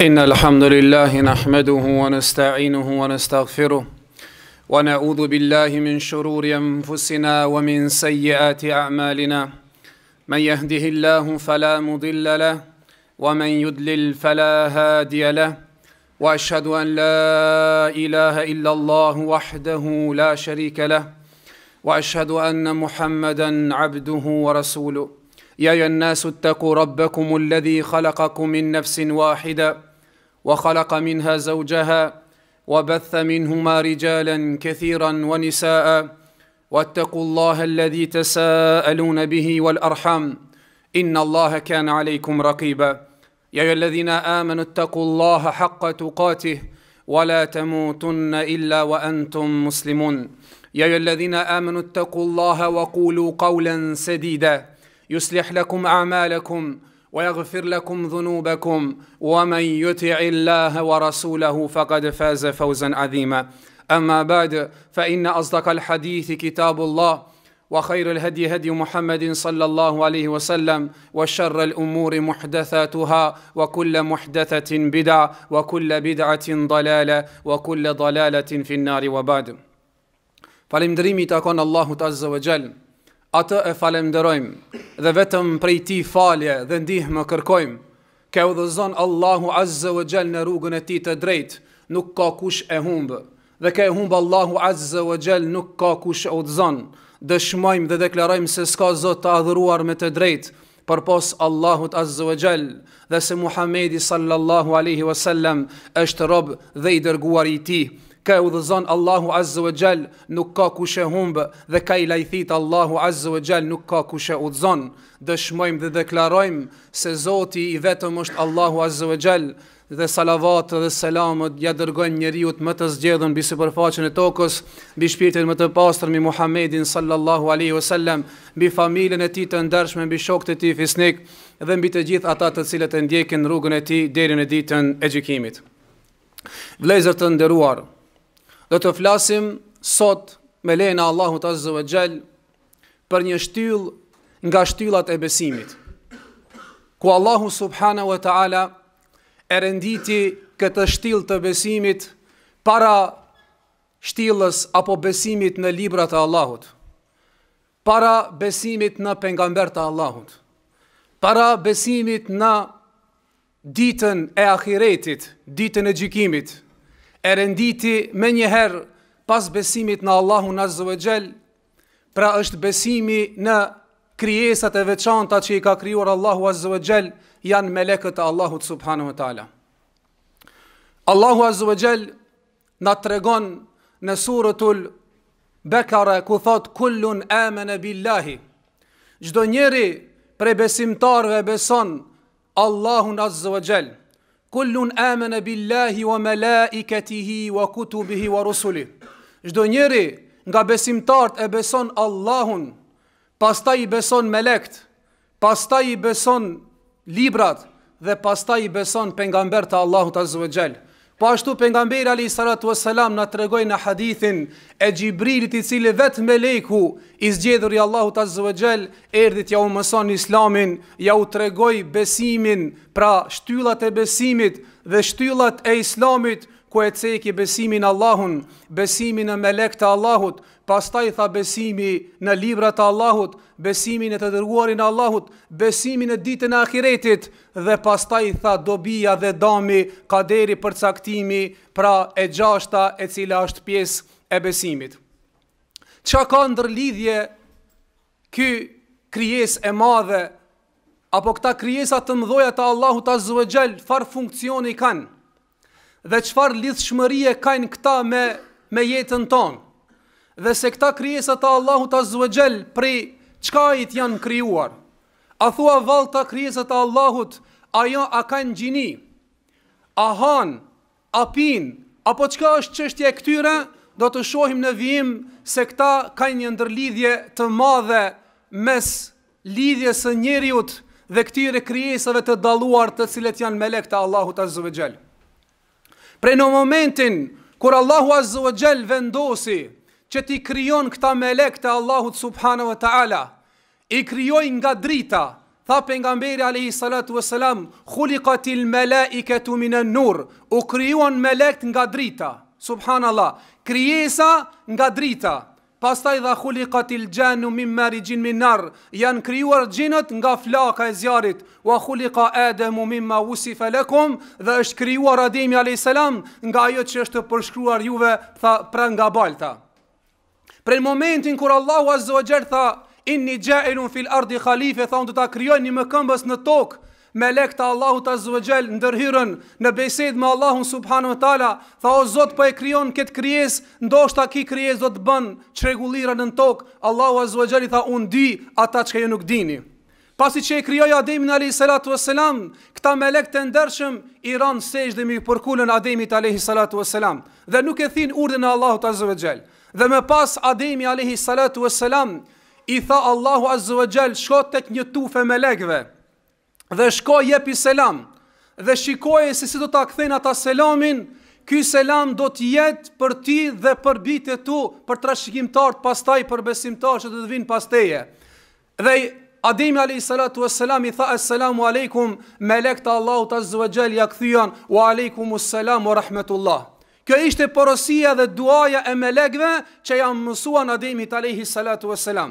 إن الحمد لله نحمده ونستعينه ونستغفره ونعوذ بالله من شرور أنفسنا ومن سيئات أعمالنا من يهده الله فلا مضل له ومن يدلل فلا هادي له وأشهد أن لا إله إلا الله وحده لا شريك له وأشهد أن محمدا عبده ورسوله يا أيها الناس اتقوا ربكم الذي خلقكم من نفس واحده وخلق منها زوجها وبث منهما رجالا كثيرا ونساء واتقوا الله الذي تساءلون به والارحام ان الله كان عليكم رقيبا يا ايها الذين امنوا اتقوا الله حق تقاته ولا تموتن الا وانتم مسلمون يا ايها الذين امنوا اتقوا الله وقولوا قولا سديدا يصلح لكم اعمالكم ويغفر لكم ذنوبكم ومن يطع الله ورسوله فقد فاز فوزا عظيما اما بعد فان اصدق الحديث كتاب الله وخير الهدي هدي محمد صلى الله عليه وسلم وشر الامور محدثاتها وكل محدثه بدعه وكل بدعه ضلاله وكل ضلاله في النار وبعد فالمدريمي تكون الله عز وجل atë e falemderojmë dhe vetëm prej ti falje dhe më kërkojmë. Ke u dhëzon Allahu Azze vë gjelë në rrugën e ti të drejtë, nuk ka kush e humbë. Dhe ke humbë Allahu Azze vë gjelë nuk ka kush e u Dëshmojmë dhe deklarojmë se s'ka zot të adhëruar me të drejtë, për posë Allahut Azze vë gjelë dhe se Muhamedi sallallahu aleyhi vë është robë dhe i dërguar i ti ka e dhëzon Allahu Azze wa Gjall, nuk ka kushe humbë, dhe ka i lajthit Allahu Azze wa Gjall, nuk ka kushe shë Dëshmojmë dhe deklarojmë se Zoti i vetëm është Allahu Azze wa Gjall, dhe salavat dhe selamat ja dërgojnë njeriu të më të zgjedhur mbi sipërfaqen e tokës, mbi shpirtin më të pastër mi Muhamedit sallallahu alaihi wasallam, mbi familjen e tij të ndershme, mbi shokët e tij fisnik dhe mbi të gjithë ata të cilët e ndjekin rrugën e tij deri në ditën e gjykimit. Vlezërtën nderuar, Dhe të flasim sot me lejnë Allahut Azze ve Gjell për një shtyl nga shtylat e besimit. Ku Allahu Subhanahu wa Taala e renditi këtë shtyl të besimit para shtyllës apo besimit në librat e Allahut, para besimit në pengamber të Allahut, para besimit në ditën e akiretit, ditën e gjikimit, e renditi me njëherë pas besimit në Allahu në zëve pra është besimi në kriesat e veçanta që i ka kryuar Allahu në janë melekët e Allahu të subhanu tala. Allahu në në të regon në surëtul Bekara, ku thot kullun amen e billahi, gjdo njeri pre besimtarve beson Allahu në zëve Kullun amen e billahi wa me la i wa kutubihi wa rusuli Shdo njeri nga besimtart e beson Allahun Pastaj i beson melekt Pastaj i beson librat Dhe pastaj i beson pengamber të Allahut Azizu e Gjell Po ashtu pejgamberi alayhi salatu wassalam na tregoi në hadithin e Xhibrilit i cili vetë me leku i zgjedhur i Allahut azza wa xal erdhi t'ia ja mëson Islamin, ja u tregoi besimin, pra shtyllat e besimit dhe shtyllat e Islamit ku e ceki besimin Allahun, besimin në melek të Allahut, pastaj tha besimi në libra të Allahut, besimin e të dërguarin Allahut, besimin e ditën e akiretit, dhe pastaj tha dobija dhe dami, kaderi për caktimi, pra e gjashta e cila është pjesë e besimit. Qa ka ndërlidhje ky krijes e madhe, apo këta krijesat të mdoja të Allahut azuegjel, farë funkcioni kanë? dhe qëfar lithshmërie kajnë këta me, me jetën tonë, dhe se këta kryesat a Allahut a zëgjel prej i janë kryuar, a thua valë ta kryesat a Allahut, a jo a kajnë gjini, a hanë, a pinë, apo qka është qështje këtyre, do të shohim në vijim se këta kajnë një ndërlidhje të madhe mes lidhje së njeriut dhe këtyre kryesave të daluar të cilet janë me lekta Allahut a zëgjelë. Pre në momentin kur Allahu Azza wa Jall vendosi që ti krijon këta melek të Allahut subhanahu wa taala, i krijoi nga drita, tha pejgamberi alayhi salatu wa salam, khuliqatil malaikatu minan nur, u kryon melekt nga drita. Subhanallah, krijesa nga drita. Pastaj dha khuliqat il gjenu mim meri gjin min nar, janë kryuar gjinët nga flaka e zjarit, wa ka edemu mim ma usif e lekum, dhe është kryuar Ademi a.s. nga ajo që është përshkruar juve, tha pra nga balta. Pre momentin kur Allah u azogjer, tha inni gjenu fil ardi khalife, tha unë të ta kryoj një më këmbës në tokë, me lek të Allahu të zëvëgjel në dërhyrën, në besed me Allahu subhanu të tala, tha o zot për po e kryon këtë kryes, ndoshta ki kryes do të bën që regulira në tokë, Allahu të zëvëgjel i tha unë di ata që ka ju nuk dini. Pasi që e kryoj Ademin a.s. këta me lek të ndërshëm, i ranë sejsh dhe mi përkullën Ademit a.s. dhe nuk e thin urdhën e Allahu të zëvëgjel. Dhe me pas Ademi a.s. i tha Allahu a.s. shkot të një dhe shkoj jepi selam, dhe shikoj e se si do të akthejnë ata selamin, ky selam do të jetë për ti dhe për bitë e tu, për të rashikim të për besim që të të vinë pas teje. Dhe Ademi alayhi salatu wa i tha assalamu alaykum melekta Allahu të wa ja yakthiyan wa alaykum assalam wa rahmatullah. Kjo ishte porosia dhe duaja e melekve që ja mësuan Ademi alayhi salatu wa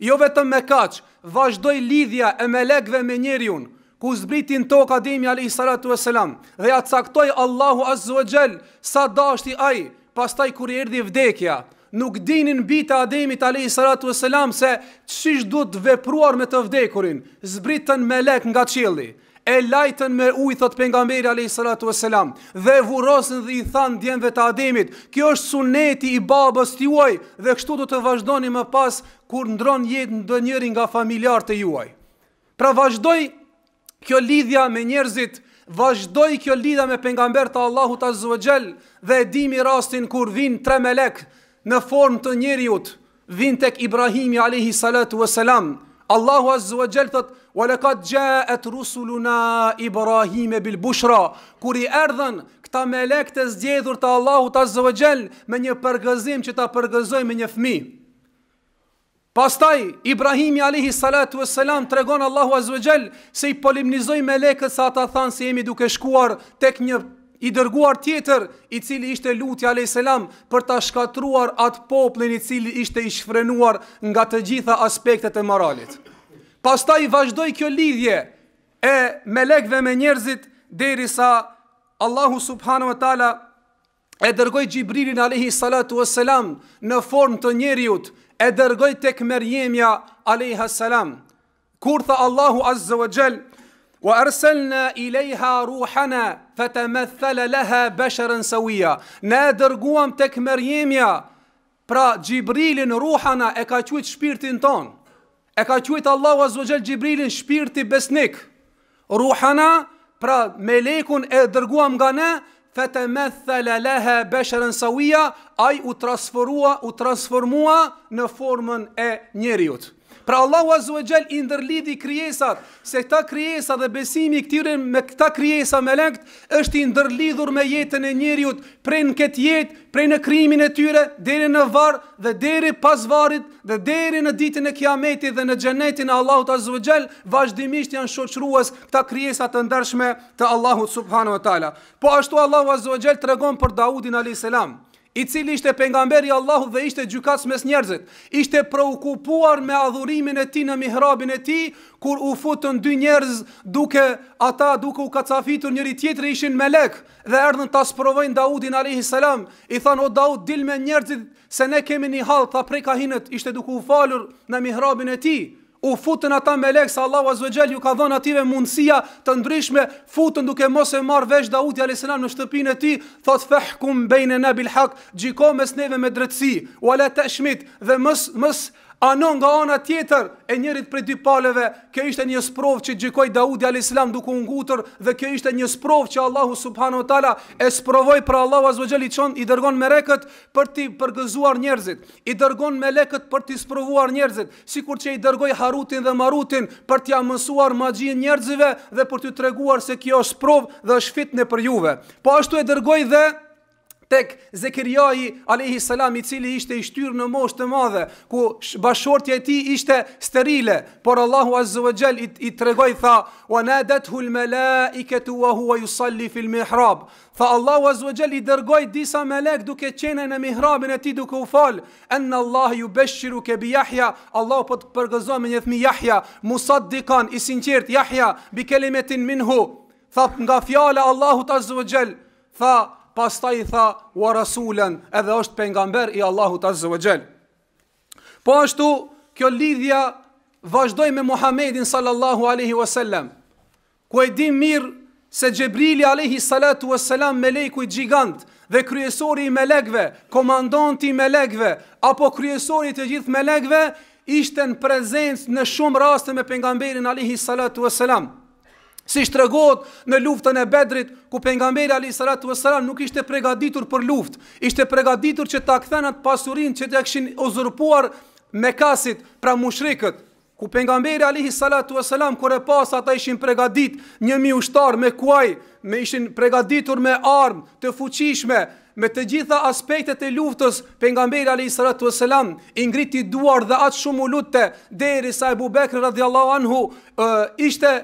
Jo vetëm me kaç, vazhdoi lidhja e melekve me njeriu, ku zbritin tokë Ademi Alehi Salatu dhe ja caktoj Allahu Azzu e Gjell, sa dashti aj, pastaj kur i erdi vdekja, nuk dinin bita Ademi Alehi Salatu Veselam se qish du të vepruar me të vdekurin, zbritën me lek nga qili, e lajtën me ujë, thot pengamberi Alehi Salatu Veselam, dhe vurosën dhe i than djemve të Ademit, kjo është suneti i babës të juaj, dhe kështu du të vazhdoni më pas, kur ndron jetë në njëri nga familjarë të juaj. Pra vazhdoj Kjo lidhja me njerëzit, vazhdoi kjo lidhja me pejgamberin e Allahut Azza wa dhe edhimi rastin kur vin tre melek në formë të njeriut, Vin tek Ibrahimi alayhi salatu wa salam. Allahu Azza wa Jell thot: "Wa laqad ja'at rusuluna Ibrahim bil bushra", kur i erdhen këta melek të zgjedhur të Allahut Azza wa me një përgëzim që ta përgëzoj me një fëmijë. Pastaj Ibrahimi alayhi salatu wassalam tregon Allahu azza wa se i polimnizoj me lekët sa ata thanë se jemi duke shkuar tek një i dërguar tjetër i cili ishte Lut i për ta shkatruar atë popullin i cili ishte i shfrenuar nga të gjitha aspektet e moralit. Pastaj vazhdoj kjo lidhje e me lekëve me njerëzit derisa Allahu subhanahu wa taala e dërgoj Gjibrilin a.s. në form të njeriut, e dërgoj tek Merjemja alayha salam. Kur tha Allahu azza wa jall, "Wa arsalna ilayha ruhana fatamathala laha basharan sawiya." Ne dërguam tek Merjemja pra Xhibrilin ruhana e ka quajt shpirtin ton. E ka quajt Allahu azza wa jall Xhibrilin shpirti besnik. Ruhana pra melekun e dërguam nga ne fete methele lehe besheren sawia, aj u transformua, u transformua në formën e njeriutë. Pra Allahu Azu e Gjell i ndërlidi kriesat, se këta kriesa dhe besimi këtyre me këta kriesa me lengt, është i ndërlidhur me jetën e njeriut, prej në këtë jetë, prej në krimin e tyre, deri në varë dhe deri pas varit, dhe deri në ditën e kiametit dhe në gjenetin e Allahu Azu e Gjell, vazhdimisht janë shoqruas këta kriesat të ndërshme të Allahu Subhanu e Tala. Po ashtu Allahu Azu e Gjell të regon për Daudin a.s i cili ishte pengamberi Allahu dhe ishte gjukas mes njerëzit, ishte preukupuar me adhurimin e ti në mihrabin e ti, kur u futën dy njerëz duke ata duke u kacafitur njëri tjetëri ishin me lek, dhe erdhën të asprovojnë Daudin a.s. I thanë, o Daud, dil me njerëzit se ne kemi një halë, ta prej kahinët, ishte duke u falur në mihrabin e ti, u futën ata me lekë sa Allahu azza ju ka dhënë ative mundësia të ndryshme, futën duke mos e marrë vesh Daudi alayhis salam në shtëpinë e tij, thot bejnë baina nabil hak, gjiko mes neve me drejtësi, wala tashmit dhe mos mos A nga ana tjetër e njerit për dy paleve, kjo ishte një sprov që gjikoj Daudi a.s. duku ngutër dhe kjo ishte një sprov që Allahu subhanu tala e sprovoj për Allahu azbëgjel i qon i dërgon me reket për ti përgëzuar njerëzit, i dërgon me leket për ti sprovuar njerëzit, si kur që i dërgoj Harutin dhe Marutin për ti amësuar magjinë njerëzive dhe për ti treguar se kjo është sprov dhe është fitnë për juve. Po ashtu e dërgoj dhe tek Zekirjai alayhi salam i cili ishte i shtyr në moshë të madhe ku bashortja e tij ishte sterile por Allahu azza wa jall i, i tregoi tha wa nadathu al malaikatu wa huwa yusalli fi al mihrab fa Allahu azza wa jall i dërgoi disa melek duke qenë në mihrabin e tij duke u fal an Allah yubashshiruka bi Yahya Allahu po të përgëzoj me një fëmijë Yahya musaddiqan i sinqert Yahya bi kelimatin minhu tha nga fjala Allahu azza wa jall tha pas ta i tha, wa rasulen, edhe është pengamber i Allahut Azze wa Gjell. Po ashtu, kjo lidhja vazhdoj me Muhammedin sallallahu aleyhi wa ku e dim mirë se Gjebrili aleyhi salatu wa sellem me lejku i gjigant dhe kryesori i melekve, komandant i melekve, apo kryesori të gjithë melekve, ishte në prezencë në shumë raste me pengamberin aleyhi salatu wa Si shtregot në luftën e bedrit, ku pengamberi Ali Saratu Veseran nuk ishte pregaditur për luft, ishte pregaditur që ta këthenat pasurin që t'i këshin ozërpuar me kasit pra mushrikët, ku pengamberi Alihi Salatu e Selam, kur e pas ata ishin pregadit 1000 ushtar me kuaj, me ishin pregaditur me armë, të fuqishme, me të gjitha aspektet e luftës, pengamberi Alihi Salatu e i ingriti duar dhe atë shumë u lutte, deri sa e bubekre anhu, ishte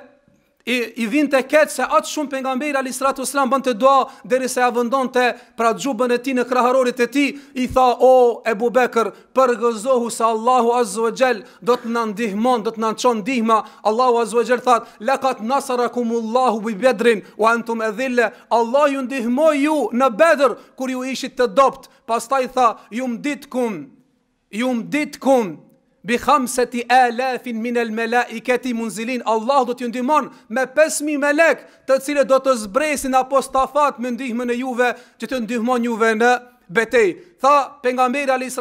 i, i vinë të keqë se atë shumë për nga mbejrë ali sratu bënd të doa dheri se avëndon të pra gjubën e ti në kraharorit e ti, i tha o e bubekër për gëzohu se Allahu azzu e gjelë do të nëndihmon, do të nëndqon dihma, Allahu azzu e gjelë thatë, lakat nasara kumullahu bi bedrin, u antum e dhille, Allah ju ndihmoj ju në bedrë kur ju ishit të dopt, pas ta i tha, ju më ditë kumë, ju më ditë kumë, Bi khamseti alafin min el mele i keti munzilin, Allah do t'ju ndimon me 5.000 melek të cilët do të zbresin apo stafat me ndihme në juve që të ndihmon juve në betej. Tha, pengamberi a.s.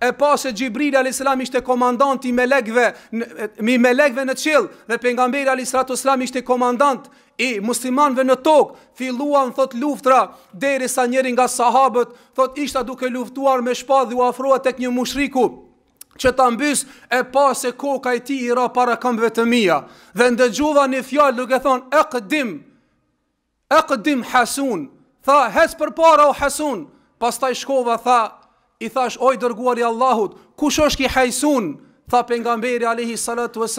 e pas Xhibril Gjibril a.s. ishte komandant i melekve, mi melekve në qilë dhe pengamberi a.s. ishte komandant i muslimanëve në tokë, filluan thot luftra deri sa nga sahabët, thot ishta duke luftuar me u afroa tek një mushriku që ta mbys e pa se koka e ti i ra para këmbëve të mija. Dhe ndëgjuva një fjalë duke thonë, e këdim, e këdim hasun, tha, hes për para o hasun, pas ta i shkova, tha, i thash, oj dërguar i Allahut, kush është ki hajsun, tha pengamberi alihi salatu e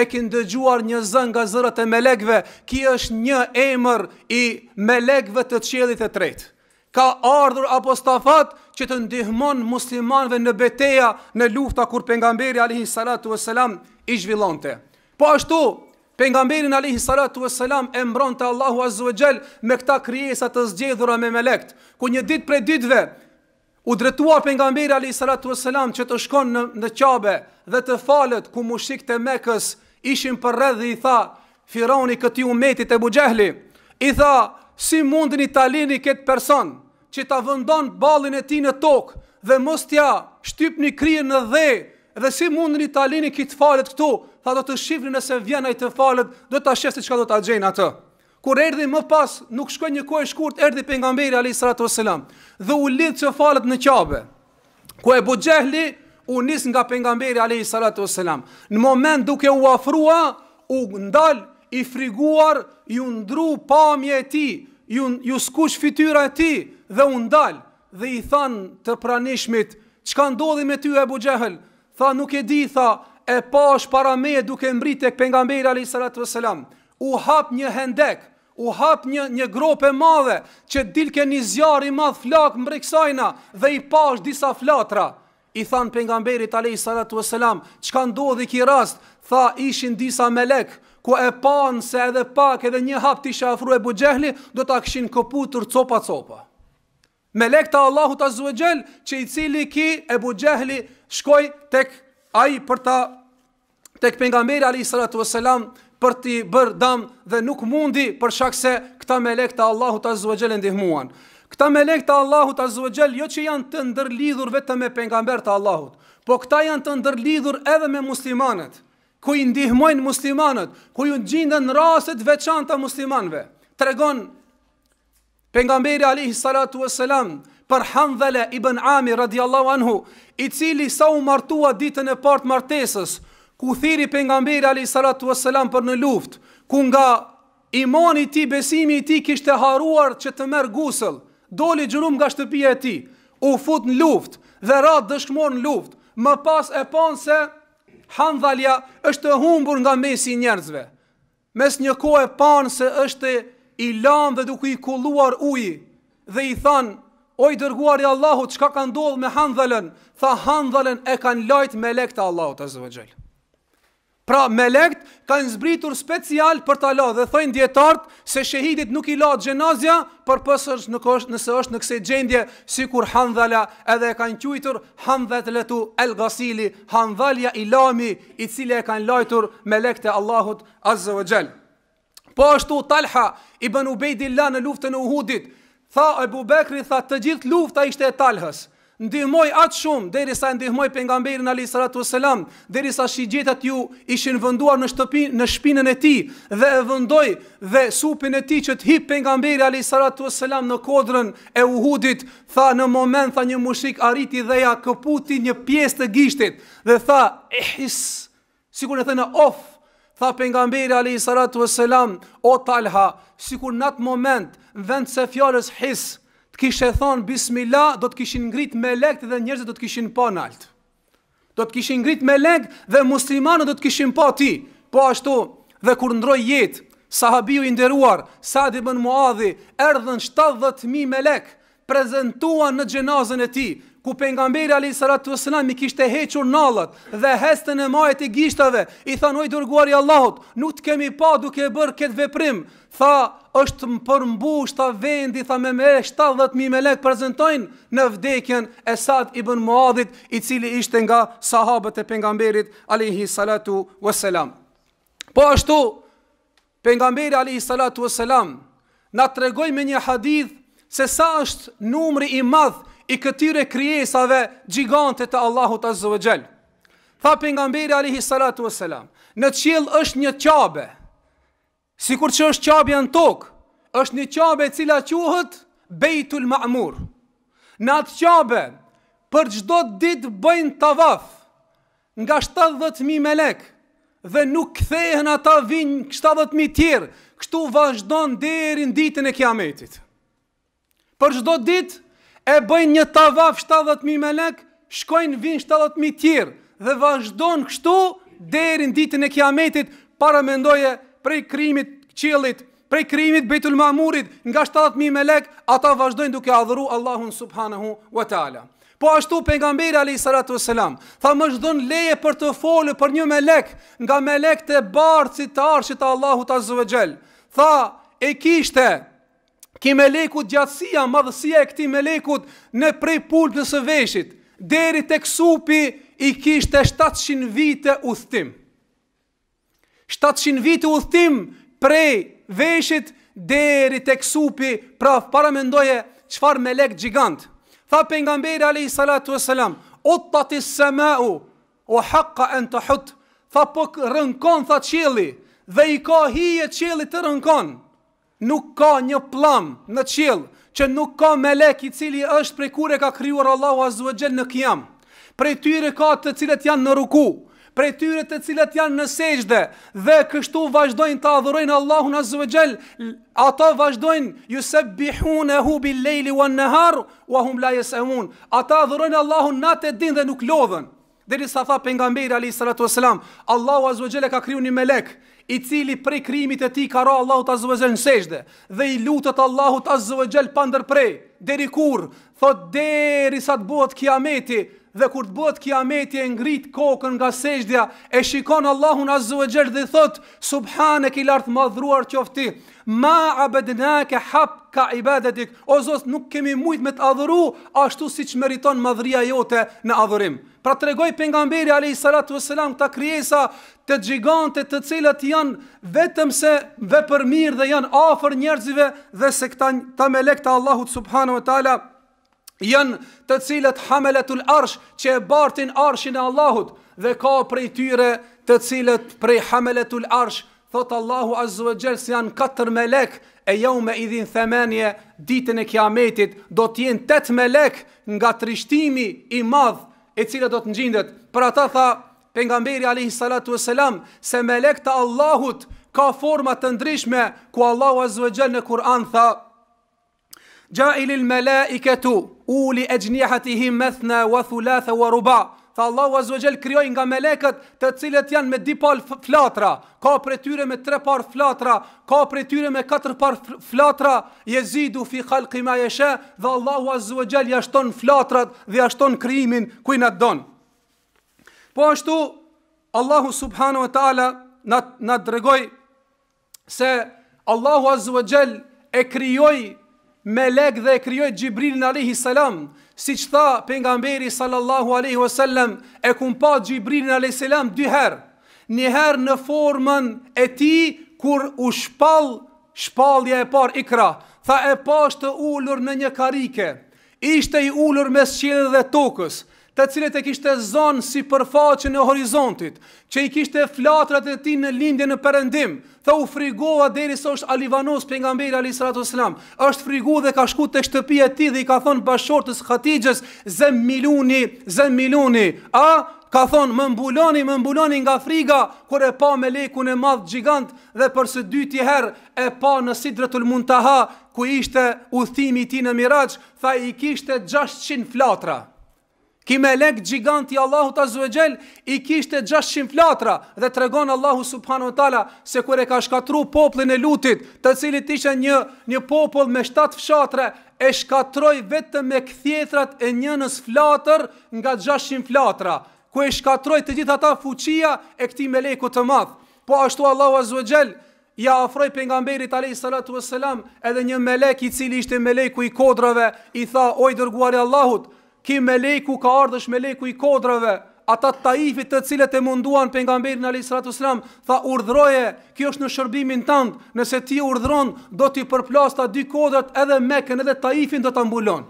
e ki ndëgjuar një zën nga zërët e melekve, ki është një emër i melekve të qelit e tretë ka ardhur apostafat që të ndihmon muslimanve në beteja në lufta kur pengamberi alihi salatu e selam i zhvillante. Po ashtu, pengamberin alihi salatu e selam e mbron të Allahu azu e gjel me këta kryesat të zgjedhura me melekt, ku një dit për ditve u dretuar pengamberi alihi salatu e selam që të shkon në, në qabe dhe të falet ku mushik të mekës ishin për redh dhe i tha, fironi këti umetit e bugjehli, i tha, si mundin i talini këtë personë, që ta vëndon balin e ti në tokë dhe mos tja shtyp një krije në dhe dhe si mundë një talini kitë falet këtu, tha do të shifri nëse vjena i të falet, do të ashefti që ka do të agjena të. Kur erdi më pas, nuk shkoj një kohë shkurt, erdi për nga mbiri, a.s. dhe u lidhë që falet në qabe. Ku e bugjehli, u nisë nga pengamberi a.s. Në moment duke u afrua, u ndal, i friguar, ju ndru pamje e ti, ju, ju skush fityra e ti, dhe u ndal dhe i than të pranishmit çka ndodhi me ty e buxhel tha nuk e di tha e pash para me duke mbrit tek pejgamberi alayhi salatu vesselam u hap një hendek u hap një një gropë e madhe që dilke një zjarr i madh flak mbi kësajna dhe i pash disa flatra i than pejgamberit alayhi salatu vesselam çka ndodhi ky rast tha ishin disa melek ku e panë se edhe pak edhe një hap ti shafru e bugjehli, do të akshin këputur copa-copa me Allahut Allahu të zhu e që i cili ki e bu gjehli shkoj tek aji për ta, tek pengamberi ali sëratu e selam, për ti bërë dam dhe nuk mundi për shak se këta me Allahut Allahu të zhu e e ndihmuan. Këta me Allahut Allahu të zhu e jo që janë të ndërlidhur vetëm me pengamber të Allahut, po këta janë të ndërlidhur edhe me muslimanet, ku i ndihmojnë muslimanet, ku i gjindën në rasët veçanta muslimanve. Tregon Pengamberi alihi salatu e selam, për hamdhele i bën ami radiallahu anhu, i cili sa u martua ditën e partë martesës, ku thiri pengamberi alihi salatu e selam për në luft, ku nga imoni ti, besimi ti kishte haruar që të merë gusël, doli gjurum nga shtëpia e ti, u fut në luft dhe ratë dëshkëmor në luft, më pas e panë se hamdhalja është humbur nga mesi njerëzve. Mes një kohë e panë se është i lam dhe duke i kulluar uji, dhe i than, oj dërguar i Allahut, qka ka ndodhë me handhalen, tha handhalen e kanë lajtë me lekt Allahut, a zëvëgjel. Pra, me lekt kanë zbritur special për ta la, dhe thëjnë djetartë se shëhidit nuk i la gjenazja, për pësër nëse është në kse gjendje, si kur handhala edhe e kanë qujtur handhet letu El Gasili, handhalja i lami i cile e kanë lajtur me lekt e Allahut, a zëvëgjel. Po ashtu Talha ibn la në luftën e Uhudit, tha Abu Bekri tha të gjithë lufta ishte e Talhës. Ndihmoj atë shumë, deri sa ndihmoj pengamberin Ali Sratu Selam, deri sa shigjetat ju ishin vënduar në, shtëpi, në shpinën e ti, dhe e vëndoj dhe supin e ti që të hip pengamberi Ali Sratu Selam në kodrën e uhudit, tha në moment, tha një mushik arriti dhe ja këputi një pjesë të gishtit, dhe tha, ehis, sikur e thënë of, Tha pengamberi Ali Saratu Veselam, o talha, si kur në atë moment, në vend se fjallës his, të kishe thonë bismillah, do të kishin ngrit me lekt dhe njerëzit do të kishin pa nalt. Do të kishin ngrit me lekt dhe muslimanë do të kishin pa ti. Po ashtu, dhe kur ndroj jetë, sahabiu i nderuar, Sadi bën Muadhi, erdhën 70.000 me lekt, prezentuan në gjenazën e ti, ku pejgamberi Ali salatu wasallam i kishte hequr nallat dhe hestën e majit të gishtave, i thanë oj i Allahut, nuk të kemi pa duke bër kët veprim. Tha, është përmbushta vendi tha me me 70 melek prezentojnë në vdekjen e Sad ibn Muadhit, i cili ishte nga sahabët e pejgamberit alaihi salatu wasalam. Po ashtu pejgamberi alaihi salatu wasalam na tregoi me një hadith Se sa është numri i madhë i këtyre krijesave gjigante të Allahut Azza wa Jall. Tha pejgamberi alayhi salatu wasalam, në qiell është një qabe. Sikur që është qabja në tokë, është një qabe e cila quhet Beitul Ma'mur. Në atë qabe për çdo ditë bëjnë tawaf nga 70 mijë melek dhe nuk kthehen ata vinë 70 mijë të tjerë. Kështu vazhdon deri në ditën e Kiametit. Për çdo ditë e bëjnë një tavaf 70.000 melek, shkojnë vinë 70.000 tjirë, dhe vazhdojnë kështu, derin ditën e kiametit, para mendoje prej krimit qilit, prej krimit betul mamurit, nga 70.000 melek, ata vazhdojnë duke adhuru Allahun subhanahu wa ta'ala. Po ashtu pengamberi alayhi salatu selam, tha më shdhën leje për të folë për një melek, nga melek të barë të që të Allahu të zëvegjel. Tha, e kishte, Ki me lekut gjatësia, madhësia e këti me lekut në prej pulpë në së veshit, deri të kësupi i kishte 700 vite u 700 vite u prej veshit deri të kësupi praf, para me ndoje melek me gjigant. Tha për nga mberi ale i salatu e selam, o të të o haqqa e në të hutë, tha për po rënkon, tha qëli, dhe i ka hije qëli të rënkonë nuk ka një plan në qilë, që nuk ka melek i cili është prej kure ka kryuar Allahu Azu e në kjam, prej tyre ka të cilët janë në ruku, prej tyre të cilët janë në sejgjde, dhe kështu vazhdojnë të adhurojnë Allahu Azu e ata vazhdojnë Jusef bihun e hubi lejli wa nëhar, wa hum la jes e mun, ata adhurojnë Allahu natë e din dhe nuk lodhen, dhe risa tha pengamberi a.s. Allahu Azu e e ka kryu një melek, i cili prej krimit e ti ka ra Allahut Azuvegjel në seshde, dhe i lutët Allahut Azuvegjel pa ndërprej, deri kur, thot deri sa të bëhet kiameti, dhe kur të bëhet kiameti e ngrit kokën nga seshdja, e shikon Allahun Azuvegjel dhe thot, subhane ki lartë madhruar qofti, ma abednake hap ka i o zos nuk kemi mujt me të adhuru, ashtu si që meriton madhria jote në adhurim. Pra të regoj për nga mberi a.s. këta kriesa të gjigante të cilët janë vetëm se vepër për mirë dhe janë afer njerëzive dhe se këta të me lekta Allahut subhanu e tala janë të cilët hamelet arsh që e bartin arshin e Allahut dhe ka prej tyre të cilët prej hamelet arsh thot Allahu azzu e gjelës janë katër melek e jau me idhin themenje ditën e kiametit do t'jen tët melek nga trishtimi i madhë e cila do të ngjindet. Për ata tha pejgamberi alayhi salatu vesselam se melekët e Allahut ka forma të ndryshme ku Allahu azza wajal në Kur'an tha Ja'ilil malaikatu uli ajnihatihim mathna wa thulatha, wa ruba'. Tha Allahu Azza wa Jall krijoi nga melekët, të cilët janë me di pal flatra, ka prej tyre me tre par flatra, ka prej tyre me katër par flatra. zidu fi khalqi ma yasha, dhe Allahu Azza wa Jall jashton flatrat dhe jashton krijimin ku i na don. Po ashtu Allahu subhanahu wa taala na na dregoj se Allahu Azza wa Jall e krijoi melek dhe e krijoi Xhibrilin alayhi salam, si që tha pengamberi sallallahu aleyhi wasallam, e kun pa Gjibrilin aleyhi sallam dyherë, njëherë në formën e ti, kur u shpal, shpalja e par ikra, tha e pashtë ullur në një karike, ishte i ullur mes qilën dhe tokës, të cilët e kishte zonë si përfaqën e horizontit, që i kishte flatrat e ti në lindje në përëndim, thë u frigova deri së është Alivanos, për nga mbira është frigu dhe ka shku të shtëpia ti dhe i ka thonë bashortës khatijës, zem miluni, zem miluni, a, ka thonë më mbuloni, më mbuloni nga friga, kër e pa me leku në madhë gjigant dhe për së dyti herë e pa në të mund ku ishte u thimi ti në miraq, tha i kishte 600 flatra. Ki me lek gjiganti Allahu të zvegjel, i kishte 600 flatra dhe të regon Allahu subhanu të tala se kur e ka shkatru poplin e lutit, të cilit ishe një, një popull me 7 fshatre, e shkatroj vetëm me këthjetrat e njënës flatër nga 600 flatra, ku e shkatroj të gjitha ta fuqia e këti me leku të madhë. Po ashtu Allahu azuegjel, ja afroj për nga mberit alej salatu e selam, edhe një melek i cili ishte meleku i kodrave, i tha oj dërguari Allahut, ki leku ka ardhësh është meleku i kodrave, ata taifit të cilët e munduan për nga mberin a.s. tha urdhroje, kjo është në shërbimin tëndë, nëse ti urdhron, do t'i përplas ta dy kodrat edhe mekën edhe taifin do t'a mbulon.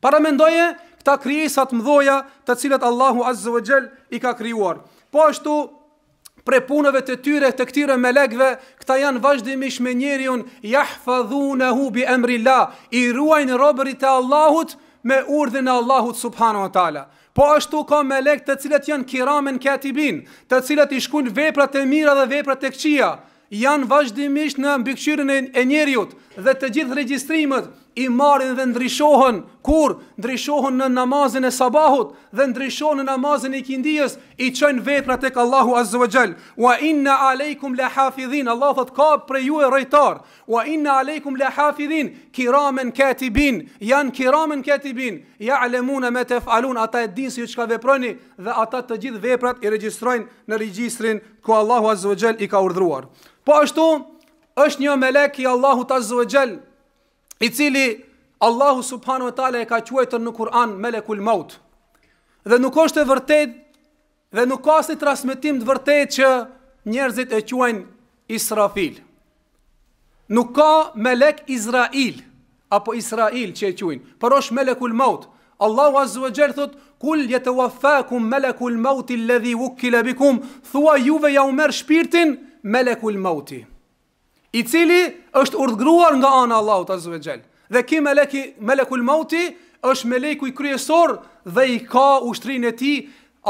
Para mendoje, këta kriesat mdoja të cilët Allahu Azze Vëgjel i ka kriuar. Po ashtu, pre punëve të tyre të këtyre melekve, këta janë vazhdimish me njerion, jahfadhune hu bi emri la, i ruajnë robërit e Allahut, me urdhën e Allahut subhanahu wa taala. Po ashtu ka melek të cilët janë kiramen katibin, të cilët i shkojnë veprat e mira dhe veprat e këqija, janë vazhdimisht në mbikëqyrjen e njerëzit dhe të gjithë regjistrimet i marrin dhe ndrishohen kur ndrishohen në namazin e sabahut dhe ndrishohen në namazin e kindijës i çojnë veprat tek Allahu Azza wa Jall wa inna aleikum la hafidhin, Allah thot ka për ju rrejtar wa inna aleikum la hafidhin, kiramen katibin janë kiramen katibin me ma taf'alun ata e dinë se çka veproni, dhe ata të gjithë veprat i regjistrojnë në regjistrin ku Allahu Azza wa Jall i ka urdhëruar po ashtu është një melek i Allahu Azza wa Jall i cili Allahu subhanu e tala e ka quajtër në Kur'an Melekul Maut. Dhe nuk është e vërtet, dhe nuk ka si transmitim të vërtet që njerëzit e quajnë Israfil. Nuk ka Melek Izrail, apo Israel që e quajnë, për është Melekul Maut. Allahu azu e gjerë thot, kull jetë wafakum Melekul Mauti ledhi wukki lebikum, thua juve ja u merë shpirtin Melekul Melekul Mauti i cili është urdhëruar nga ana e Allahut azza wa jall. Dhe ki melekul mauti është meleku i kryesor dhe i ka ushtrinë e tij.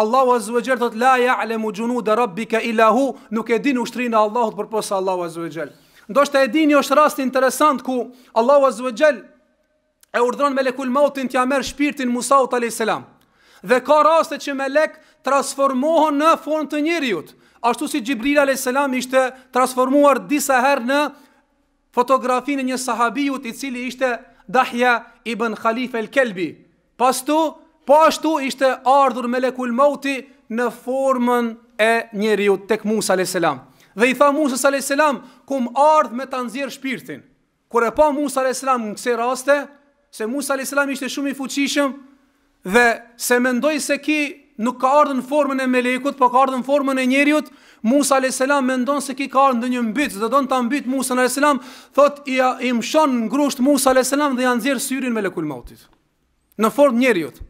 Allahu azza wa jall thot la ya'lamu junud rabbika illa hu. Nuk e din ushtrinë e Allahut për posa Allahu azza wa jall. Do e dini është rast interesant ku Allahu azza wa jall e urdhëron melekul mautin t'ia merr shpirtin Musaut alayhis salam. Dhe ka raste që melek transformohen në formë të njerëzit ashtu si Gjibril a.s. ishte transformuar disa her në fotografinë një sahabijut i cili ishte Dahja ibn Khalife el Kelbi. Pastu, pashtu po ishte ardhur me lekul mauti në formën e njeriu tek Musa a.s. Dhe i tha Musa a.s. kum ardh me të nëzirë shpirtin. Kur e pa Musa a.s. në këse raste, se Musa a.s. ishte shumë i fuqishëm dhe se mendoj se ki nuk ka ardhur në formën e melekut, por ka ardhur në formën e njeriut. Musa alayhis salam mendon se ki ka ardhur ndonjë mbyt, do don ta mbyt Musa alayhis salam, thot i ja, mshon ngrusht Musa alayhis salam dhe ja nxjerr syrin me lekul mautit. Në formë njeriut.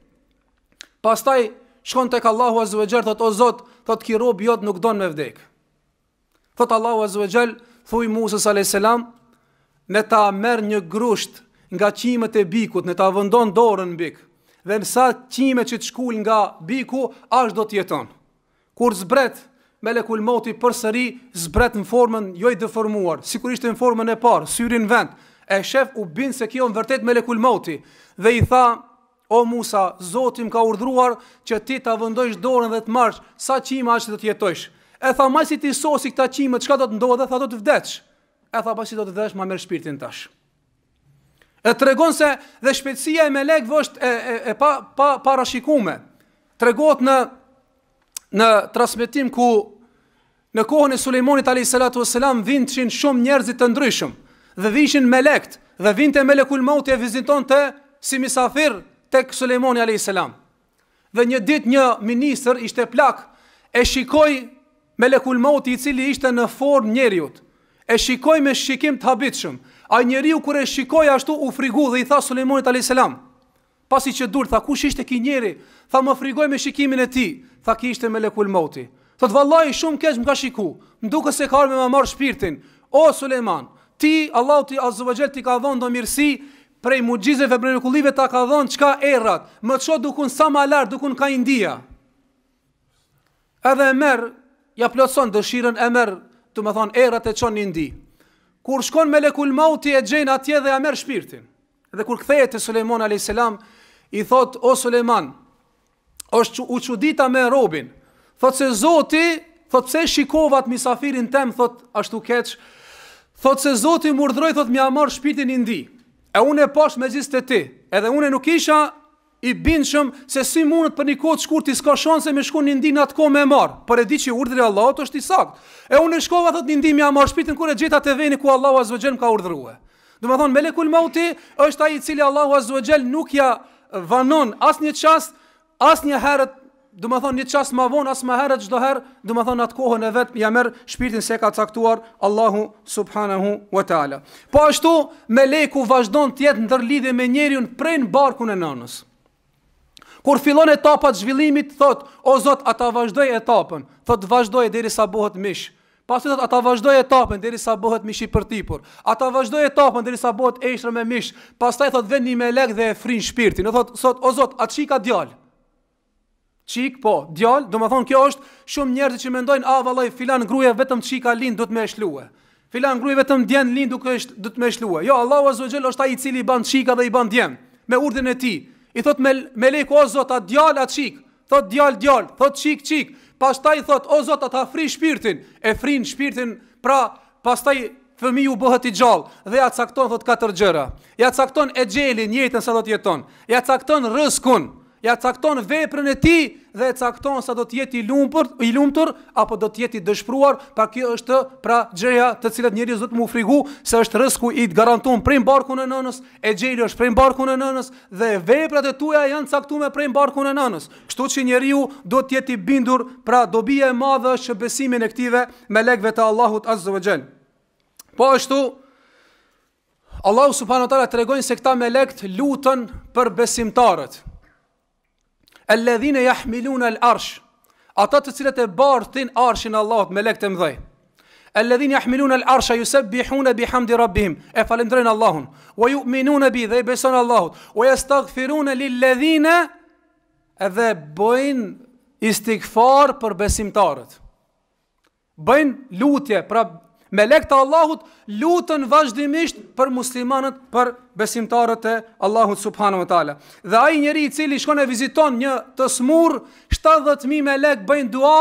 Pastaj shkon tek Allahu azza wa jall thot o Zot, thot ki rob jot nuk don me vdek. Thot Allahu azza wa jall thoi Musa alayhis salam ta merr një grusht nga qimet e bikut, ne ta vendon dorën në bik dhe në sa qime që të shkull nga biku, ashtë do të jeton. Kur zbret, me lekul moti për sëri, zbret në formën joj deformuar, si kur ishte në formën e parë, syrin vend, e shef u binë se kjo në vërtet me lekul moti, dhe i tha, o Musa, zotim ka urdruar që ti të avëndojsh dorën dhe të marsh, sa qime ashtë të jetojsh. E tha, ma si ti sosi këta qime, qka do të ndohë dhe tha do të vdeqë. E tha, pa si do të vdeqë, ma merë shpirtin tashë e të regon se dhe shpetsia e melek vësht e, e, e pa, pa, parashikume. Të regot në, në transmitim ku në kohën e Sulejmonit a.s. vindë qinë shumë njerëzit të ndryshëm dhe vishin melekt dhe vindë të melekul mauti e viziton të si misafir të kë Suleimonit a.s. Dhe një dit një minister ishte plak e shikoj melekul mauti i cili ishte në formë njeriut. E shikoj me shikim të habitëshëm A njeri u kure e shikoj ashtu u frigu dhe i tha Suleimanit a.s. Pasi që dur, tha kush ishte ki njeri, tha më frigoj me shikimin e ti, tha ki ishte me lekul moti. Thot vallaj shumë kesh më ka shiku, më se ka arme më marë shpirtin. O Suleiman, ti, Allah të azëvëgjel, ti ka dhonë do mirësi, prej mugjizeve, prej lekullive, ta ka dhonë qka erat, më të shodë dukun sa malar, dukun ka india. Edhe e merë, ja plotëson dëshiren e merë, të më thonë erat e qonë një ndië kur shkon me lekul mauti e gjenë atje dhe a merë shpirtin. Dhe kur kthejet e Suleiman a.s. i thot, o Suleiman, u qudita me robin, thot se zoti, thot se shikovat misafirin tem, thot ashtu keq, thot se zoti murdroj, thot me a marë shpirtin i ndi, e une posht me gjithë të ti, edhe une nuk isha i bindshëm se si mundet për një kohë të shkurt i s'ka shanse me shkon në ndin atko më e marr. Por e di që urdhri i Allahut është i sakt. E unë e shkova thot në ndin më e marr shpirtin kur e gjeta te veni ku Allahu azza xhel më ka urdhëruar. Do të thonë melekul mauti është ai i cili Allahu azza xhel nuk ja vanon as një çast, as një herë Do më thonë një qasë ma vonë, as më herët gjdo herë, do më thonë atë kohën e vetë, ja merë shpirtin se ka caktuar Allahu subhanahu wa ta'ala. Po ashtu, me leku vazhdojnë tjetë në tërlidhe me njeri unë prejnë barkun e nanës. Kur fillon etapa e zhvillimit, thot: "O Zot, ata vazhdoi etapën." Thot: "Vazhdoi derisa bëhet mish." Pastaj thot: "Ata vazhdoi etapën derisa bëhet mish i për tipur." Ata vazhdoi etapën derisa bëhet eshtër me mish. Pastaj thot: "Vendni me melek dhe e frin shpirtin." Thot: "Sot, o Zot, atë qika djal." Çik, po, djal. thonë kjo është shumë njerëz që mendojnë, "Ah, vallai, filan gruaja vetëm qika lind do të më esh Filan gruaja vetëm djen lind do të më esh Jo, Allahu Azza wa është ai i cili i ban çika dhe i ban djemë me urdhën e Tij i thot me me o zot a djal a çik thot djal djal thot çik çik pastaj thot o zot ata fri shpirtin e frin shpirtin pra pastaj Fëmi u bëhet i gjallë dhe ja cakton thot katër gjëra. Ja cakton e xhelin jetën sa do të jeton. Ja cakton rrezkun ja cakton veprën e ti dhe cakton sa do të jeti i lumtur, i lumtur apo do të jeti i dëshpruar, pa kjo është pra gjëja të cilat njeriu zot mu frigu se është rësku i garantuar prej barkun e nënës, e xheli është prej barkun e nënës dhe veprat e tua janë caktuar prej barkun e nënës. Kështu që njeriu do të jetë i bindur pra dobia e madhe është besimi në ktive me legve të Allahut Azza wa Jall. Po ashtu Allahu subhanahu wa taala se këta melekt lutën për besimtarët. Alladhina yahmiluna al-arsh. Ata të cilët e bartin arshin Allahut me lekë të mëdhej. Alladhina yahmiluna al-arsha yusabbihuna bihamdi rabbihim. E falendrojnë Allahun, u yu'minuna bi dhe beson Allahut, u yastaghfiruna lilladhina edhe bojnë istikfar për besimtarët. Bëjnë lutje, pra Me lek të Allahut lutën vazhdimisht për muslimanët, për besimtarët e Allahut subhanahu wa taala. Dhe ai njeri i cili shkon e viziton një të smur, 70 mijë me bëjnë dua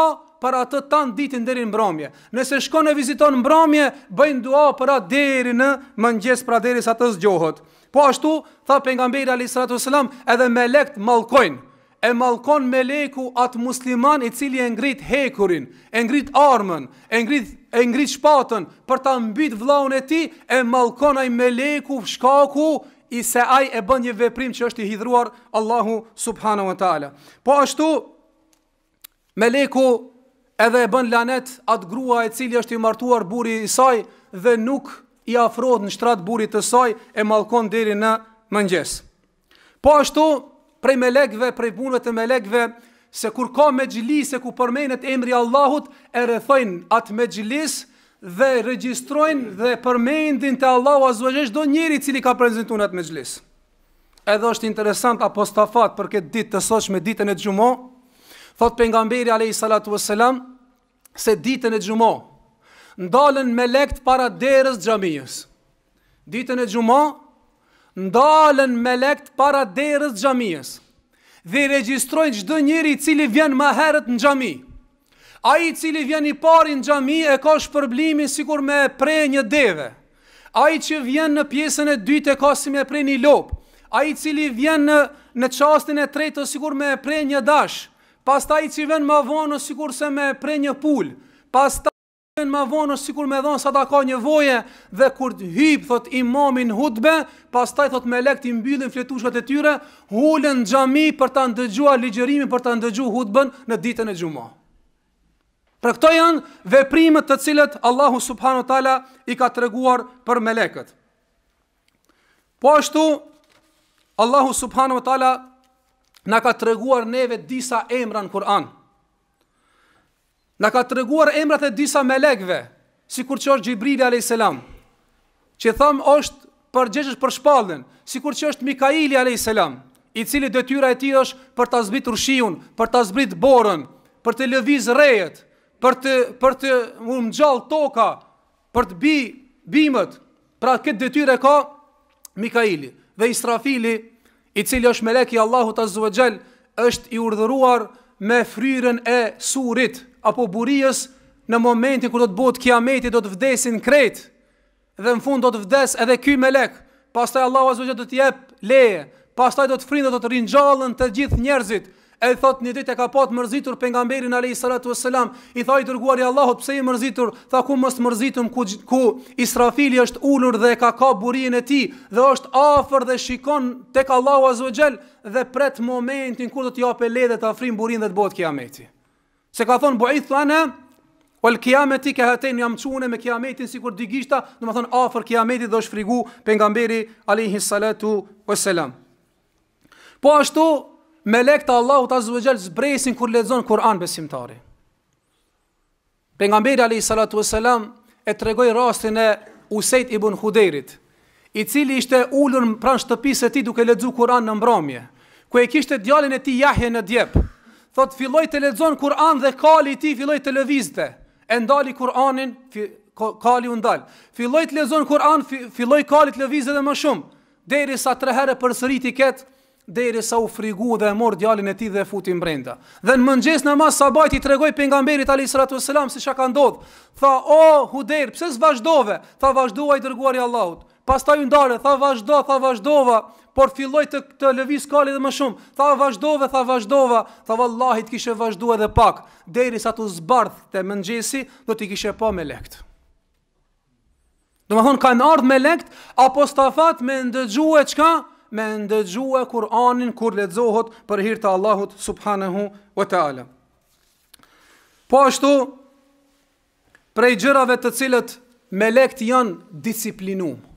për atë tan ditën deri në mbrëmje. Nëse shkon e viziton në mbrëmje, bëjnë dua për atë deri në mëngjes pra derisa të zgjohet. Po ashtu, tha pejgamberi alayhis salam, edhe me lek mallkojnë e mallkon me leku at musliman i cili e ngrit hekurin, e ngrit armën, e ngrit e ngrit shpatën për ta mbit vllahun e tij, e mallkon ai me leku shkaku i se ai e bën një veprim që është i hidhur Allahu subhanahu wa taala. Po ashtu me leku edhe e bën lanet at grua e cili është i martuar burri i saj dhe nuk i afrohet në shtrat burrit të saj e mallkon deri në mëngjes. Po ashtu prej melekve, prej punëve të melekve, se kur ka me gjilise ku përmenet emri Allahut, e rëthojnë atë me gjilis dhe registrojnë dhe përmendin të Allahu azvajesh do njeri cili ka prezentu në atë me gjilis. Edhe është interesant apostafat për këtë ditë të sosh me ditën e gjumo, thot për nga salatu a.s. se ditën e gjumo, ndalën me lekt para derës gjamiës. Ditën e gjumo, ndalen me lekt para derës gjamiës dhe i registrojnë që njëri i cili vjen ma herët në gjami. A i cili vjen i pari në gjami e ka shpërblimi si kur me prej një deve. A i që vjen në pjesën e dyte ka si me prej një lopë. A i cili vjen në, në qastin e trejtë o si kur me prej një dashë. Pas ta i që vjen ma vonë o si kur se me prej një pulë. Pas ta... Në më vonë është sikur me dhonë sa da ka një voje dhe kur të hypë, thot imamin hudbe, pas taj thot me i mbyllin fletushat e tyre, hulën gjami për të ndëgjua ligjërimi, për të ndëgju hudben në ditën e gjuma. Pra këto janë veprimet të cilët Allahu subhanu tala i ka të reguar për me lekët. Po ashtu, Allahu subhanu tala në ka të reguar neve disa emra në Kur'an. Në ka të reguar emrat e disa melekve, si kur që është Gjibrili a.s. Që thamë është përgjeshës për shpallën, si kur që është Mikaili a.s. I cili dëtyra e ti është për të zbit rushion, për të zbit borën, për të lëvizë rejet, për të, për të më gjallë toka, për të bi, bimët. Pra këtë dëtyra e ka Mikaili dhe Israfili, i cili është meleki Allahu të zvegjel, është i urdhëruar me fryrën e suritë apo burijës në momentin kur do të bëhet kiameti do të vdesin kret dhe në fund do të vdes edhe ky melek. Pastaj Allahu azza do t'i jap leje, pastaj do të frinë do të rrin gjallën të gjithë njerëzit. E thot një ditë e ka pat mërzitur pejgamberin Ali salatu alaihi i tha i dërguari i Allahut, pse i mërzitur? Tha ku mos mërzitum ku ku Israfili është ulur dhe ka ka burin e tij dhe është afër dhe shikon tek Allahu azza xhel dhe pret momentin kur do të japë ledhë të afrim burin dhe të bëhet kiameti. Se ka thonë Buith thane, o lë kiameti ke hëtejnë jam qune me kiametin si kur digishta, në më thonë afer kiameti dhe është frigu pengamberi alihi salatu o selam. Po ashtu, me lekta Allahu të zëvëgjel zbresin kur lezonë Kur'an besimtari. Pengamberi alihi salatu o selam e tregoj rastin e Usejt ibn Huderit, i cili ishte ullën pranë shtëpisë e ti duke lezu Kur'an në mbramje, ku e kishte djallin e ti jahje në djepë, thot filloj të lexon Kur'an dhe kali ti filloj të levizte, e ndali Kur'anin, fi, kali undal. Filloj të lexon Kur'an, fi, filloj kali të levizte dhe më shumë, deri sa tre herë për sëriti ketë, deri sa u frigu dhe e mor djalin e tij dhe e futi brenda. Dhe në mëngjes në mas sabajt i tregoi pejgamberit sallallahu alaihi wassalam se çka ka ndodhur. Tha: "O Hudair, pse s'vazhdove?" Tha: "Vazhdova i dërguari i Allahut." Pastaj u ndarë, tha: "Vazhdo, tha vazhdova." por filloj të, të lëviz kali dhe më shumë. Tha vazhdove, tha vazhdova, tha vallahi të kishe vazhduar edhe pak, deri sa të zbardh të mëngjesi, do të kishe pa me lekt. Do më thonë, kanë ardhë me lekt, apo stafat me ndëgjue qka? Me ndëgjue Kur'anin, kur ledzohot për hirtë të Allahut, subhanahu wa ta'ala. Po ashtu, prej gjërave të cilët me lekt janë disciplinumë.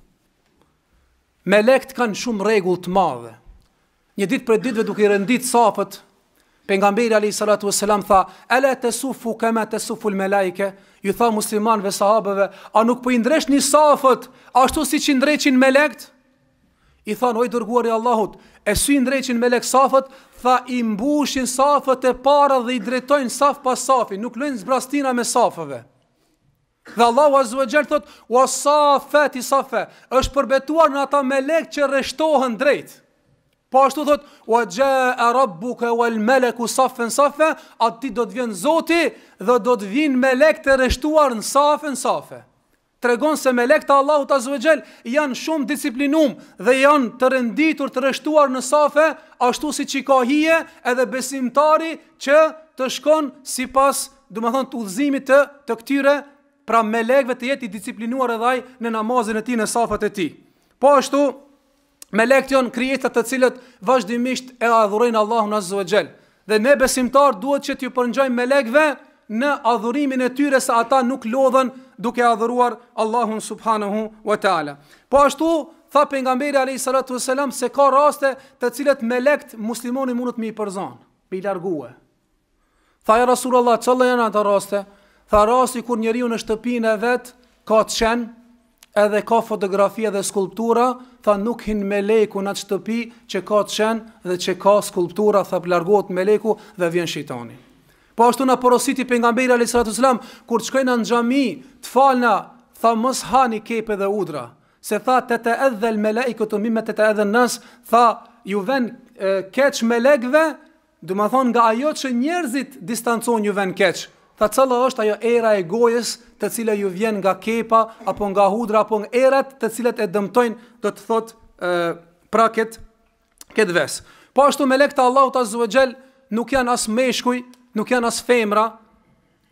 Me lekt kanë shumë regull të madhe. Një ditë për ditëve duke i rëndit safët, pengamberi ali salatu e selam tha, ele le të sufu keme të suful me lajke, ju tha muslimanve sahabëve, a nuk për po i një safët, ashtu si që i ndreqin me lekt? I tha në dërguar Allahut, e si i ndreqin me lekt safët, tha i mbushin safët e para dhe i drejtojnë saf pas safi, nuk lënë zbrastina me safëve. Dhe Allahu Azza wa Jalla thot: "Wa safat safa", është përbetuar në ata melek që rreshtohen drejt. Po ashtu thot: u jaa rabbuka wal malaku në saffa", atë do të vjen Zoti dhe do të vinë melek të rreshtuar në safën safë. Tregon se melek të Allahu të azvegjel janë shumë disiplinum dhe janë të renditur të reshtuar në safe, ashtu si që ka hije edhe besimtari që të shkon si pas, du më thonë, të udhëzimit të, të këtyre pra me legve të jetë i disiplinuar edhe ai në namazin e tij në safat e tij. Po ashtu me legt jonë krijeta të cilët vazhdimisht e adhurojnë Allahun Azza wa Jell. Dhe ne besimtar duhet që t'ju përngjojmë me legve në adhurimin e tyre se ata nuk lodhen duke adhuruar Allahun Subhanahu wa Taala. Po ashtu Tha për nga mbire Alei Salatu e Selam se ka raste të cilët me lekt muslimoni mundët mi përzanë, mi largue. Tha e Rasulullah, qëllë janë atë raste? tha rasti kur njeriu në shtëpinë e vet ka çen, edhe ka fotografi dhe skulptura, tha nuk hin leku në atë shtëpi që ka çen dhe që ka skulptura, tha largohet meleku dhe vjen shejtani. Po ashtu na porositi pejgamberi alayhis salam kur shkojnë në xhami, të falna, tha mos hani kepë dhe udra, se tha te te edhel meleikut mimma te te nas, tha ju vën keç melekve, do të thonë nga ajo që njerëzit distancojnë ju vën keç. Tha cëllë është ajo era e gojës të cilë ju vjen nga kepa, apo nga hudra, apo nga erat të cilët e dëmtojnë, do të thotë pra këtë vesë. Po ashtu me lekta Allahu të zëve nuk janë asë meshkuj, nuk janë asë femra.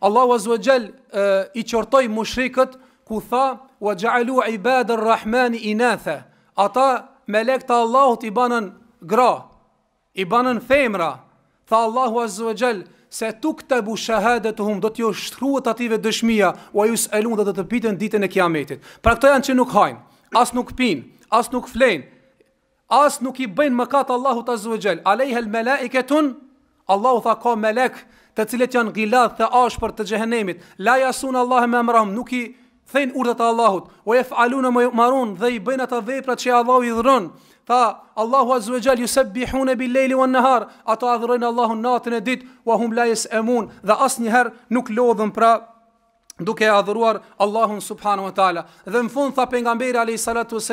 Allahu të zëve i qortoj mushrikët ku tha, wa gjaalu i bedër rahmani i nëthe. Ata me lekta Allahu të i banën gra, i banën femra. Tha Allahu të zëve se tuk të bu shahedet të hum, do t'jo shhtruat ative dëshmia, o a ju s'elun dhe do të pitën ditën e kiametit. Pra këto janë që nuk hajnë, as nuk pinë, as nuk flenë, as nuk i bëjnë katë Allahu të ale i hel melek e Allahu tha ka melek të cilet janë gilatë, dhe ashë për të gjehenemit, la jasunë Allahe me mërahmë, nuk i, thejnë urdhët të Allahut, o e falu në marun dhe i bëjnë ata vepra që Allahu i dhëron, Tha, Allahu azu e gjall, ju se bihu në bilejli o nëhar, ato adhërojnë Allahun natën e ditë, wa hum lajës e mun, dhe asë njëherë nuk lodhën pra duke e adhëruar Allahun subhanu wa ta'ala. Dhe në fund, tha pengamberi a.s. salatu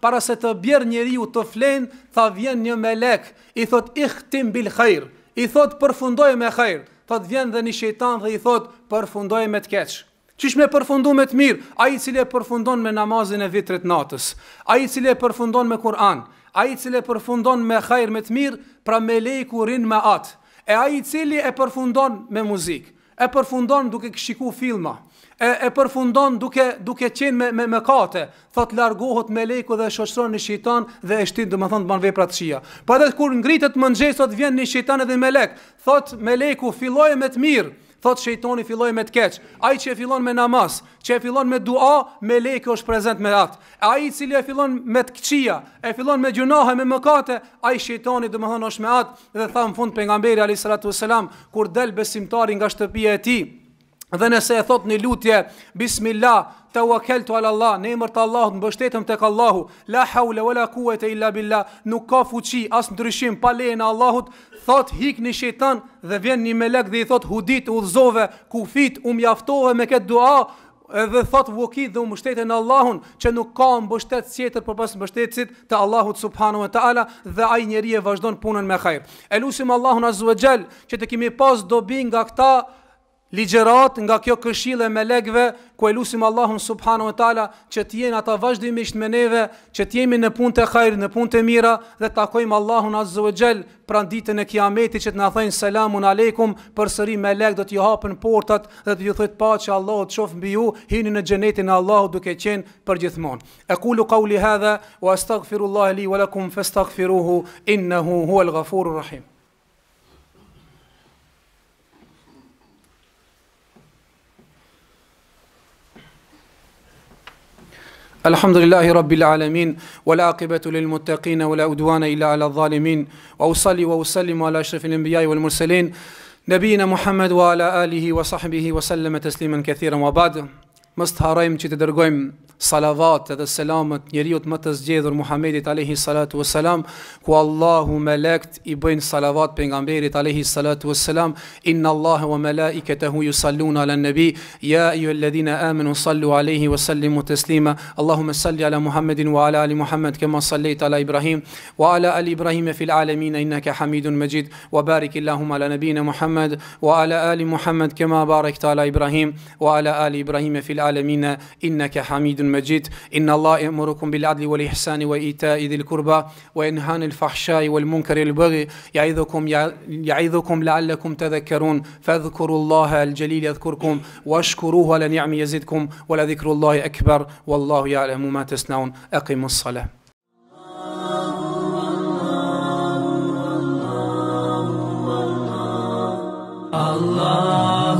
para se të bjerë njeri u të flenë, tha vjen një melek, i thot ikhtim bil khajrë, i thot përfundoj me khajrë, thot vjen dhe një shejtan dhe i thot përfundoj me të keqë. Qish me përfundu me të mirë? A i cilë e përfundon me namazin e vitrit natës, a i cilë e përfundon me Kur'an, a i cilë e përfundon me kajrë me të mirë, pra me lejku rinë me atë, e a i cili e përfundon me muzikë, e përfundon duke këshiku filma, e, e përfundon duke, duke qenë me, me, me kate, thot largohot me lejku dhe shoshtron një shqitan dhe eshtin dhe më thonë të banë vepra të shia. Pa dhe kur ngritet më nxesot vjen një shqitan edhe me lek, thot me lejku filloj me të mirë, thot shejtoni filloi me të keq. Ai që e fillon me namaz, që e fillon me dua, me lekë është prezant me atë. Ai i cili e fillon me të këqija, e fillon me gjunohe, me mëkate, ai shejtoni domethënë është me atë dhe tha në fund pejgamberi alayhis salam kur del besimtari nga shtëpia e tij, Dhe nëse e thot një lutje, bismillah, të wakeltu ala Allah, në emër të Allahut, në bështetëm të kallahu, la haule, la kuete, illa billah, nuk ka fuqi, asë në dryshim, pa leje në Allahut, thot hik një shetan dhe vjen një melek dhe i thot hudit, udhzove, kufit, u mjaftove me këtë dua, dhe thot vuki dhe u mështetën në Allahun, që nuk ka më bështet sjetër për pas më të Allahut subhanu e dhe aj njeri e vazhdon punën me khajrë. Elusim Allahun azu e gjelë, që të kemi pas dobi nga këta, Ligjerat nga kjo këshile me lekve ku elusim Allahun subhanahu wa taala që të ata vazhdimisht me neve që të jemi në punë të kajrë, në punë të mira dhe të takojmë Allahun azza wa jall pran ditën e Kiametit që na thojnë salamun aleikum, përsëri me legë do t'ju hapën portat dhe do t'ju thotë pa'inshallah Allahu të shoh mbi ju hini në gjenetin e Allahu duke qenë përgjithmonë. E qulu kauli hadha wa astaghfirullahi li wa lakum fastaghfiruhu innahu huwal ghafurur rahim. الحمد لله رب العالمين والعاقبة للمتقين ولا أدوان إلا على الظالمين وأصلي وأسلم على أشرف الأنبياء والمرسلين نبينا محمد وعلى آله وصحبه وسلم تسليما كثيرا وبعد مستهرين هاريم salavat edhe selamet njeriut më të zgjedhur Muhammedit alaihi salatu wassalam ku Allahu melekt i bëjnë salavat pejgamberit alaihi salatu wassalam inna Allaha wa malaikatahu yusalluna ala nabi ya ayyuhalladhina amanu sallu alaihi wa sallimu taslima Allahumma salli ala Muhammedin wa ala ali Muhammad kama sallaita ala Ibrahim wa ala ali Ibrahim fil alamin innaka Hamidun Majid wa barik Allahumma ala nabiyyina Muhammad wa ala ali Muhammad kama barakta ala Ibrahim wa ala ali Ibrahim fil alamin innaka Hamidun مجيد إن الله يأمركم بالعدل والإحسان وإيتاء ذي القربى وينهى عن الفحشاء والمنكر والبغي يعظكم يعظكم لعلكم تذكرون فاذكروا الله الجليل يذكركم واشكروه على نعم يزدكم ولذكر الله أكبر والله يعلم ما تصنعون أقم الصلاة الله